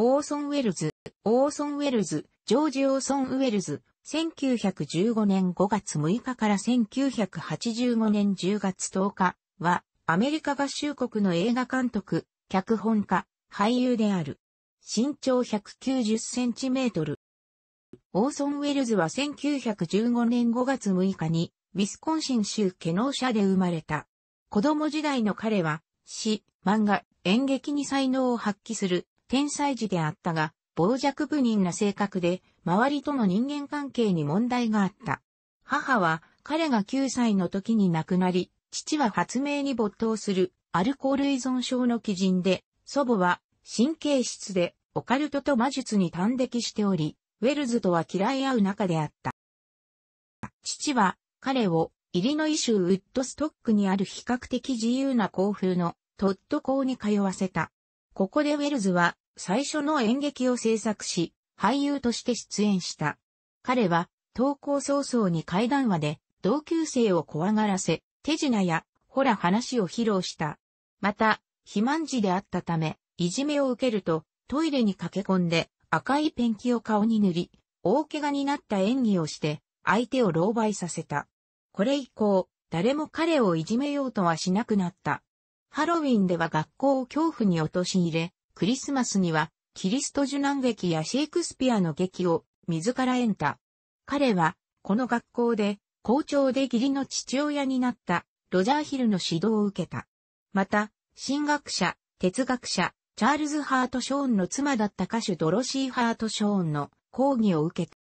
オーソン・ウェルズ、オーソン・ウェルズ、ジョージ・オーソン・ウェルズ、1915年5月6日から1985年10月10日は、アメリカ合衆国の映画監督、脚本家、俳優である。身長190センチメートル。オーソン・ウェルズは1915年5月6日に、ウィスコンシン州ケノーシャで生まれた。子供時代の彼は、詩、漫画、演劇に才能を発揮する天才児であったが、傍若無人な性格で、周りとの人間関係に問題があった。母は、彼が9歳の時に亡くなり、父は発明に没頭する、アルコール依存症の基人で、祖母は、神経質で、オカルトと魔術に端的しており、ウェルズとは嫌い合う仲であった。父は、彼を、イリノイ州ウッドストックにある比較的自由な校風のトット校に通わせた。ここでウェルズは最初の演劇を制作し、俳優として出演した。彼は、投稿早々に怪談話で、同級生を怖がらせ、手品や、ほら話を披露した。また、肥満児であったため、いじめを受けると、トイレに駆け込んで、赤いペンキを顔に塗り、大怪我になった演技をして、相手を狼狽させた。これ以降、誰も彼をいじめようとはしなくなった。ハロウィンでは学校を恐怖に陥れ、クリスマスには、キリスト受難劇やシェイクスピアの劇を自ら演歌。彼は、この学校で、校長で義理の父親になったロジャーヒルの指導を受けた。また、神学者、哲学者、チャールズ・ハート・ショーンの妻だった歌手ドロシー・ハート・ショーンの講義を受け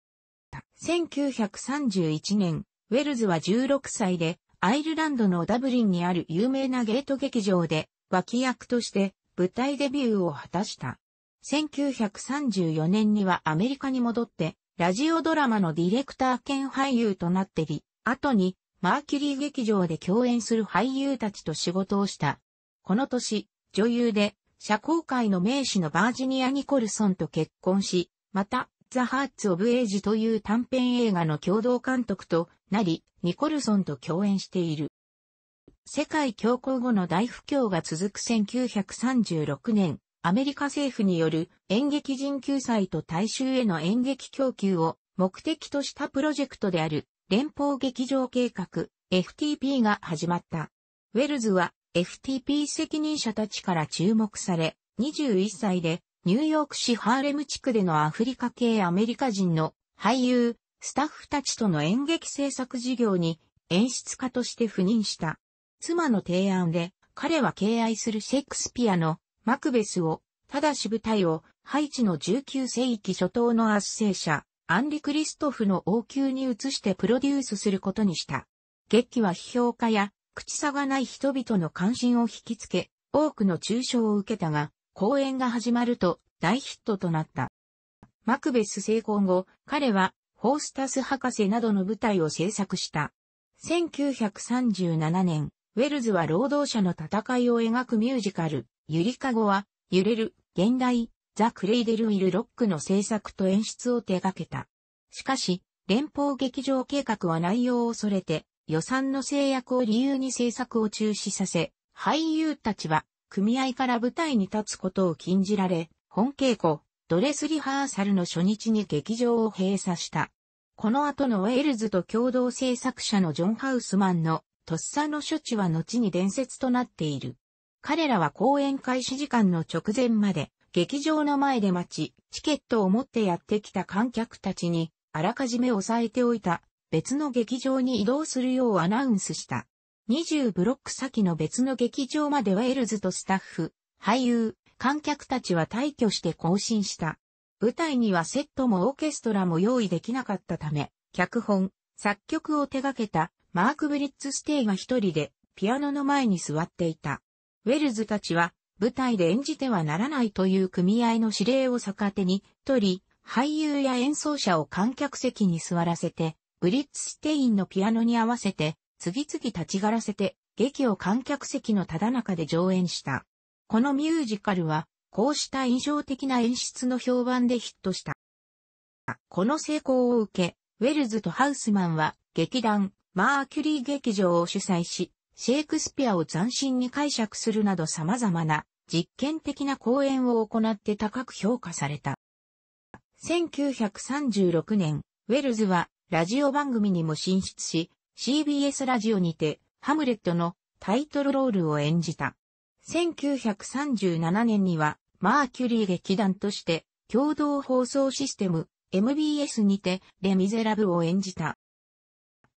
た。1931年、ウェルズは16歳でアイルランドのダブリンにある有名なゲート劇場で脇役として舞台デビューを果たした。1934年にはアメリカに戻って、ラジオドラマのディレクター兼俳優となってり、後にマーキュリー劇場で共演する俳優たちと仕事をした。この年、女優で社交界の名士のバージニア・ニコルソンと結婚し、またザ・ハーツ・オブ・エイジという短編映画の共同監督となり、ニコルソンと共演している。世界恐慌後の大不況が続く1936年、アメリカ政府による演劇人救済と大衆への演劇供給を目的としたプロジェクトである連邦劇場計画 FTP が始まった。ウェルズは FTP 責任者たちから注目され、21歳でニューヨーク市ハーレム地区でのアフリカ系アメリカ人の俳優、スタッフたちとの演劇制作事業に演出家として赴任した。妻の提案で彼は敬愛するシェイクスピアのマクベスを、ただし舞台をハイチの19世紀初頭の圧政者、アンリ・クリストフの王宮に移してプロデュースすることにした。劇は批評家や口差がない人々の関心を引きつけ、多くの中傷を受けたが、公演が始まると大ヒットとなった。マクベス成功後、彼はホースタス博士などの舞台を制作した。1937年、ウェルズは労働者の戦いを描くミュージカル、ゆりかごは、揺れる、現代、ザ・クレイデル・ウィル・ロックの制作と演出を手掛けた。しかし、連邦劇場計画は内容を恐れて、予算の制約を理由に制作を中止させ、俳優たちは組合から舞台に立つことを禁じられ、本稽古、ドレスリハーサルの初日に劇場を閉鎖した。この後のウェールズと共同制作者のジョン・ハウスマンのとっさの処置は後に伝説となっている。彼らは公演開始時間の直前まで劇場の前で待ち、チケットを持ってやってきた観客たちにあらかじめ押さえておいた別の劇場に移動するようアナウンスした。20ブロック先の別の劇場まではエルズとスタッフ、俳優、観客たちは退去して行進した。舞台にはセットもオーケストラも用意できなかったため、脚本、作曲を手掛けたマーク・ブリッツステイが一人でピアノの前に座っていた。ウェルズたちは舞台で演じてはならないという組合の指令を逆手に取り、俳優や演奏者を観客席に座らせて、ブリッツステインのピアノに合わせて次々立ちがらせて、劇を観客席のただ中で上演した。このミュージカルは、こうした印象的な演出の評判でヒットした。この成功を受け、ウェルズとハウスマンは、劇団、マーキュリー劇場を主催し、シェイクスピアを斬新に解釈するなど様々な実験的な講演を行って高く評価された。1936年、ウェルズはラジオ番組にも進出し、CBS ラジオにて、ハムレットのタイトルロールを演じた。1937年には、マーキュリー劇団として、共同放送システム MBS にて、レ・ミゼラブを演じた。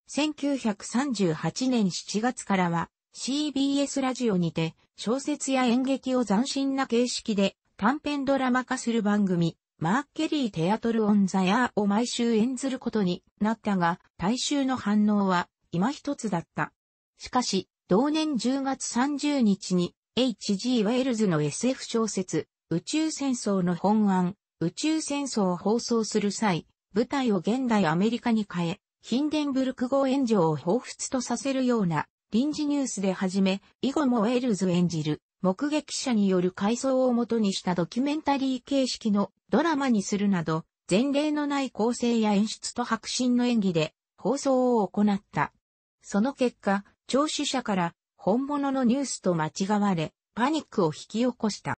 1938年7月からは、CBS ラジオにて、小説や演劇を斬新な形式で短編ドラマ化する番組、マーケリー・テアトル・オン・ザ・ヤーを毎週演ずることになったが、大衆の反応は今一つだった。しかし、同年10月30日に H.G. ウェールズの SF 小説、宇宙戦争の本案、宇宙戦争を放送する際、舞台を現代アメリカに変え、ヒンデンブルク号炎上を彷彿とさせるような臨時ニュースで始め、以後もウェールズ演じる目撃者による回想をもとにしたドキュメンタリー形式のドラマにするなど、前例のない構成や演出と迫真の演技で放送を行った。その結果、聴取者から本物のニュースと間違われ、パニックを引き起こした。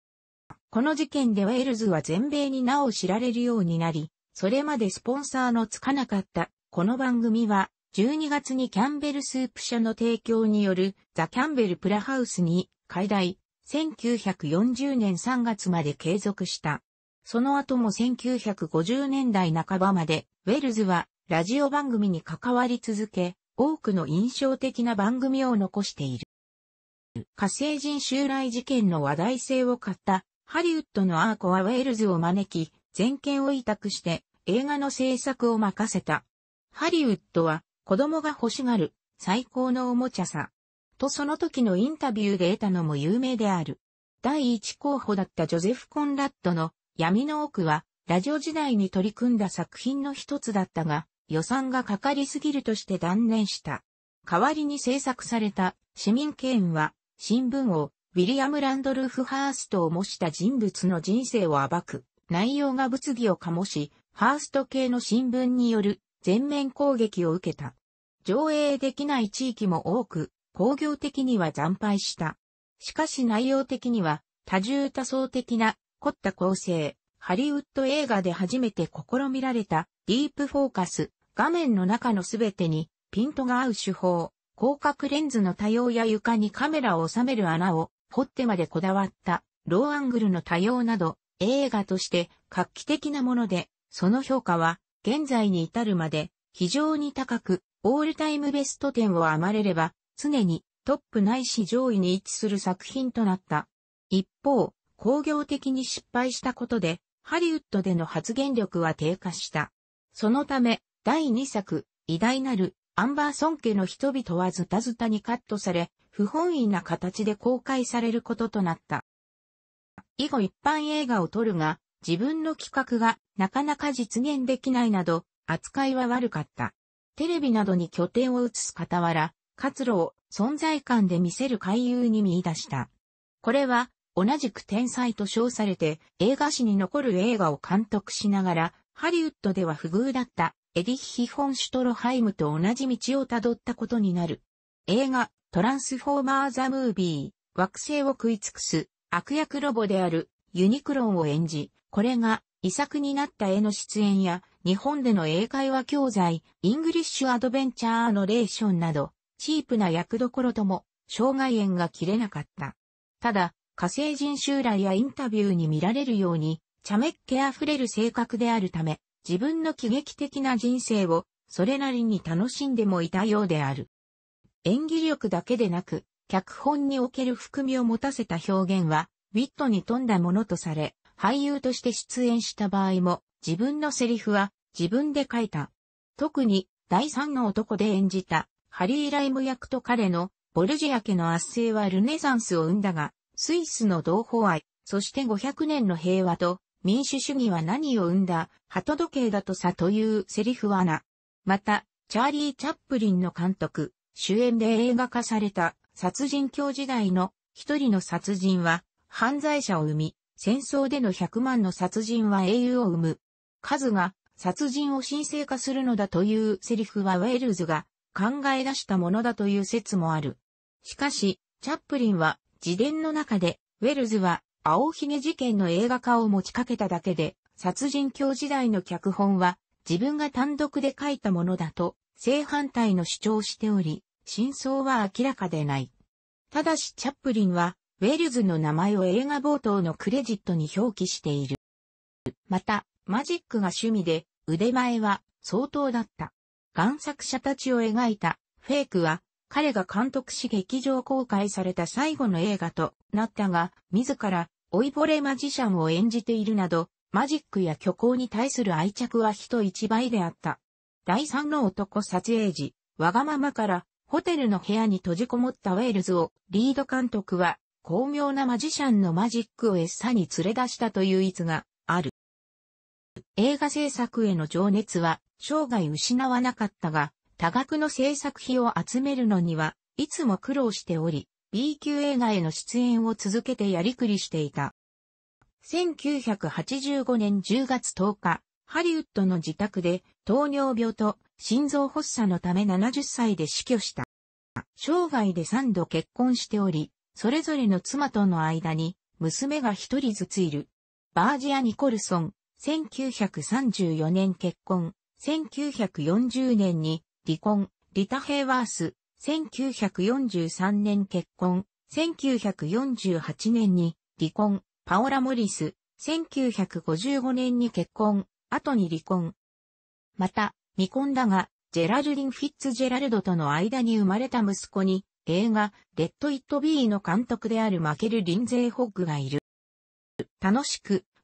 この事件ではエルズは全米に名を知られるようになり、それまでスポンサーのつかなかったこの番組は、12月にキャンベルスープ社の提供によるザ・キャンベルプラハウスに、解題、1940年3月まで継続した。その後も1950年代半ばまで、ウェルズはラジオ番組に関わり続け、多くの印象的な番組を残している。火星人襲来事件の話題性を買ったハリウッドのアーコはウェールズを招き、全権を委託して映画の制作を任せた。ハリウッドは子供が欲しがる最高のおもちゃさ。とその時のインタビューで得たのも有名である。第一候補だったジョゼフ・コンラッドの闇の奥は、ラジオ時代に取り組んだ作品の一つだったが、予算がかかりすぎるとして断念した。代わりに制作された市民権は、新聞をウィリアム・ランドルフ・ハーストを模した人物の人生を暴く、内容が物議を醸し、ハースト系の新聞による全面攻撃を受けた。上映できない地域も多く、工業的には惨敗した。しかし内容的には多重多層的な凝った構成、ハリウッド映画で初めて試みられたディープフォーカス、画面の中のすべてにピントが合う手法、広角レンズの多様や床にカメラを収める穴を掘ってまでこだわったローアングルの多様など映画として画期的なもので、その評価は現在に至るまで非常に高くオールタイムベスト10を余れれば常にトップないし上位に位置する作品となった。一方、工業的に失敗したことで、ハリウッドでの発言力は低下した。そのため、第2作、偉大なる、アンバーソン家の人々はズタズタにカットされ、不本意な形で公開されることとなった。以後一般映画を撮るが、自分の企画がなかなか実現できないなど、扱いは悪かった。テレビなどに拠点を移す傍ら、活路を存在感で見せる回遊に見出した。これは、同じく天才と称されて、映画史に残る映画を監督しながら、ハリウッドでは不遇だったエディッヒ・フォン・シュトロハイムと同じ道をたどったことになる。映画、トランスフォーマー・ザ・ムービー、惑星を食い尽くす悪役ロボであるユニクロンを演じ、これが遺作になった絵の出演や、日本での英会話教材、イングリッシュアドベンチャーアノレーションなど、チープな役どころとも、障害縁が切れなかった。ただ、火星人襲来やインタビューに見られるように、茶目っ気あふれる性格であるため、自分の喜劇的な人生を、それなりに楽しんでもいたようである。演技力だけでなく、脚本における含みを持たせた表現は、ウィットに富んだものとされ、俳優として出演した場合も、自分のセリフは自分で書いた。特に、第三の男で演じた、ハリー・ライム役と彼のボルジア家の圧政はルネサンスを生んだが、スイスの同胞愛、そして500年の平和と民主主義は何を生んだ、鳩時計だとさというセリフはな。また、チャーリー・チャップリンの監督、主演で映画化された殺人狂時代の一人の殺人は犯罪者を生み、戦争での100万の殺人は英雄を生む。数が殺人を神聖化するのだというセリフはウェールズが考え出したものだという説もある。しかし、チャップリンは自伝の中で、ウェルズは青ひげ事件の映画化を持ちかけただけで、殺人狂時代の脚本は自分が単独で書いたものだと正反対の主張をしており、真相は明らかでない。ただしチャップリンは、ウェルズの名前を映画冒頭のクレジットに表記している。また、マジックが趣味で、腕前は相当だった。贋作者たちを描いたフェイクは彼が監督し劇場公開された最後の映画となったが、自ら老いぼれマジシャンを演じているなど、マジックや虚構に対する愛着は人一倍であった。第三の男撮影時、わがままからホテルの部屋に閉じこもったウェールズをリード監督は巧妙なマジシャンのマジックをエッサに連れ出したという逸が映画制作への情熱は生涯失わなかったが、多額の制作費を集めるのには、いつも苦労しており、B 級映画への出演を続けてやりくりしていた。1985年10月10日、ハリウッドの自宅で糖尿病と心臓発作のため70歳で死去した。生涯で3度結婚しており、それぞれの妻との間に娘が一人ずついる。バージア・ニコルソン、1934年結婚、1940年に離婚、リタ・ヘイワース、1943年結婚、1948年に離婚、パオラ・モリス、1955年に結婚、後に離婚。また、未婚だが、ジェラルリン・フィッツジェラルドとの間に生まれた息子に、映画、レッド・イット・ビーの監督であるマケル・リンゼー・ホッグがいる。楽しく、